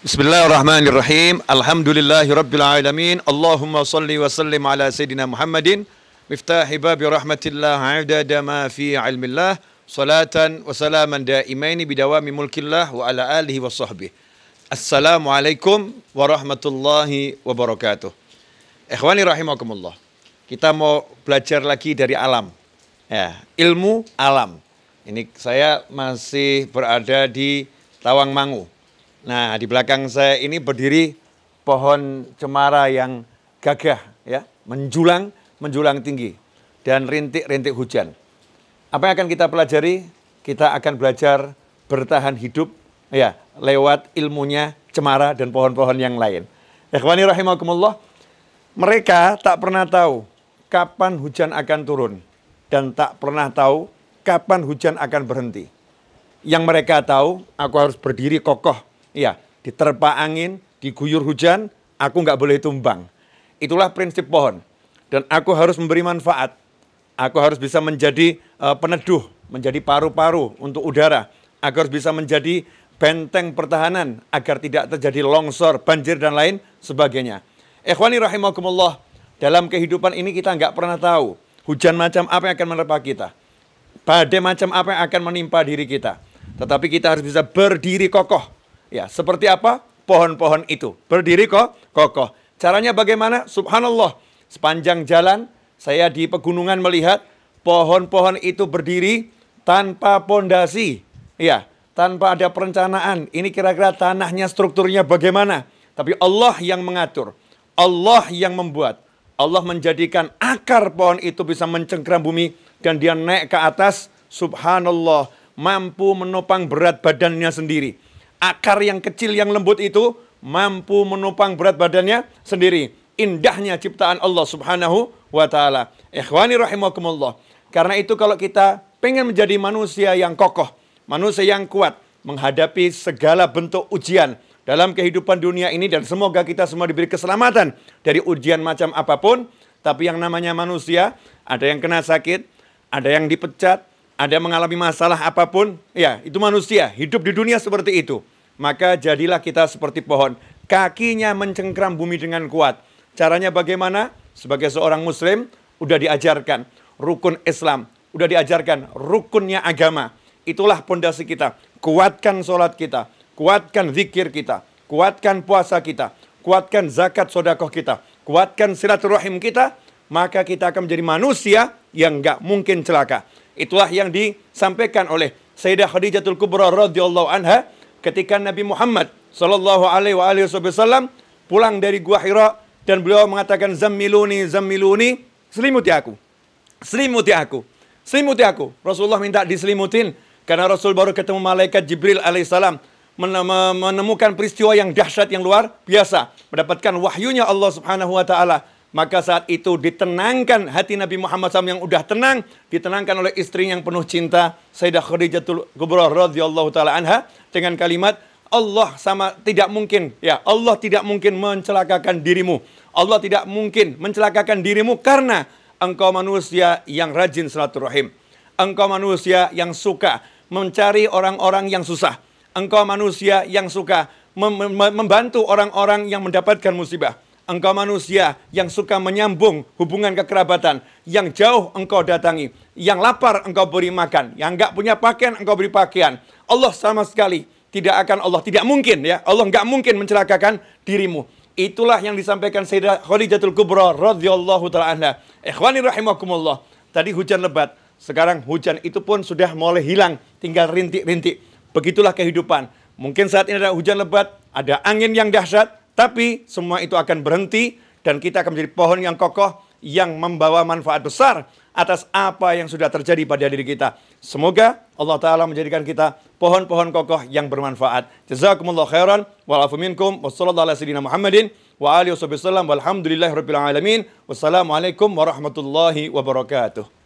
Bismillahirrahmanirrahim. Alhamdulillahirrabbilalamin. Allahumma salli wa sallim ala Sayyidina Muhammadin. Miftahi babi rahmatillah adada ma fi ilmillah. Salatan wa salaman daimaini bidawami mulkillah wa ala alihi wa sahbihi. Assalamualaikum warahmatullahi wabarakatuh. Ikhwani rahimakumullah. Kita mau belajar lagi dari alam. Ya, ilmu alam. Ini saya masih berada di Tawangmangu. Nah, di belakang saya ini berdiri pohon cemara yang gagah ya, menjulang, menjulang tinggi dan rintik-rintik hujan. Apa yang akan kita pelajari? Kita akan belajar bertahan hidup ya lewat ilmunya cemara dan pohon-pohon yang lain. Ikhwani rahimakumullah, mereka tak pernah tahu kapan hujan akan turun dan tak pernah tahu kapan hujan akan berhenti. Yang mereka tahu, aku harus berdiri kokoh Iya, diterpa angin, diguyur hujan, aku nggak boleh tumbang. Itulah prinsip pohon. Dan aku harus memberi manfaat. Aku harus bisa menjadi uh, peneduh, menjadi paru-paru untuk udara. Aku harus bisa menjadi benteng pertahanan agar tidak terjadi longsor, banjir, dan lain sebagainya. Ikhwani rahimakumullah, dalam kehidupan ini kita nggak pernah tahu hujan macam apa yang akan menerpa kita. Badai macam apa yang akan menimpa diri kita. Tetapi kita harus bisa berdiri kokoh Ya, seperti apa? Pohon-pohon itu berdiri kok kokoh. Caranya bagaimana? Subhanallah. Sepanjang jalan saya di pegunungan melihat pohon-pohon itu berdiri tanpa pondasi. Ya, tanpa ada perencanaan. Ini kira-kira tanahnya strukturnya bagaimana? Tapi Allah yang mengatur. Allah yang membuat. Allah menjadikan akar pohon itu bisa mencengkram bumi dan dia naik ke atas. Subhanallah, mampu menopang berat badannya sendiri akar yang kecil yang lembut itu mampu menopang berat badannya sendiri. Indahnya ciptaan Allah Subhanahu wa taala. Ikhwani rahimakumullah. Karena itu kalau kita pengen menjadi manusia yang kokoh, manusia yang kuat menghadapi segala bentuk ujian dalam kehidupan dunia ini dan semoga kita semua diberi keselamatan dari ujian macam apapun. Tapi yang namanya manusia, ada yang kena sakit, ada yang dipecat, ada yang mengalami masalah apapun, ya itu manusia, hidup di dunia seperti itu. Maka jadilah kita seperti pohon. Kakinya mencengkram bumi dengan kuat. Caranya bagaimana? Sebagai seorang muslim, udah diajarkan. Rukun Islam, udah diajarkan. Rukunnya agama. Itulah pondasi kita. Kuatkan sholat kita. Kuatkan zikir kita. Kuatkan puasa kita. Kuatkan zakat sodakoh kita. Kuatkan silaturahim kita. Maka kita akan menjadi manusia yang nggak mungkin celaka. Itulah yang disampaikan oleh Sayyidah Khadijatul Kubra radhiyallahu anha ketika Nabi Muhammad Shallallahu Alaihi Wasallam pulang dari gua Hira dan beliau mengatakan zamiluni zamiluni selimuti aku selimuti aku selimuti aku Rasulullah minta diselimutin karena Rasul baru ketemu malaikat Jibril alaihissalam menemukan peristiwa yang dahsyat yang luar biasa mendapatkan wahyunya Allah Subhanahu wa taala maka saat itu ditenangkan hati Nabi Muhammad SAW yang udah tenang, ditenangkan oleh istri yang penuh cinta, Sayyidah Khadijatul Kubra radhiyallahu taala anha dengan kalimat Allah sama tidak mungkin ya Allah tidak mungkin mencelakakan dirimu. Allah tidak mungkin mencelakakan dirimu karena engkau manusia yang rajin silaturahim. Engkau manusia yang suka mencari orang-orang yang susah. Engkau manusia yang suka mem membantu orang-orang yang mendapatkan musibah engkau manusia yang suka menyambung hubungan kekerabatan. Yang jauh engkau datangi. Yang lapar engkau beri makan. Yang enggak punya pakaian engkau beri pakaian. Allah sama sekali tidak akan Allah. Tidak mungkin ya. Allah enggak mungkin mencelakakan dirimu. Itulah yang disampaikan Sayyidah Khadijatul Kubra radhiyallahu taala anha. Ikhwani rahimakumullah. Tadi hujan lebat, sekarang hujan itu pun sudah mulai hilang, tinggal rintik-rintik. Begitulah kehidupan. Mungkin saat ini ada hujan lebat, ada angin yang dahsyat, tapi semua itu akan berhenti dan kita akan menjadi pohon yang kokoh yang membawa manfaat besar atas apa yang sudah terjadi pada diri kita. Semoga Allah Ta'ala menjadikan kita pohon-pohon kokoh yang bermanfaat. Jazakumullah khairan wa'alafu minkum Wassalamualaikum warahmatullahi wabarakatuh.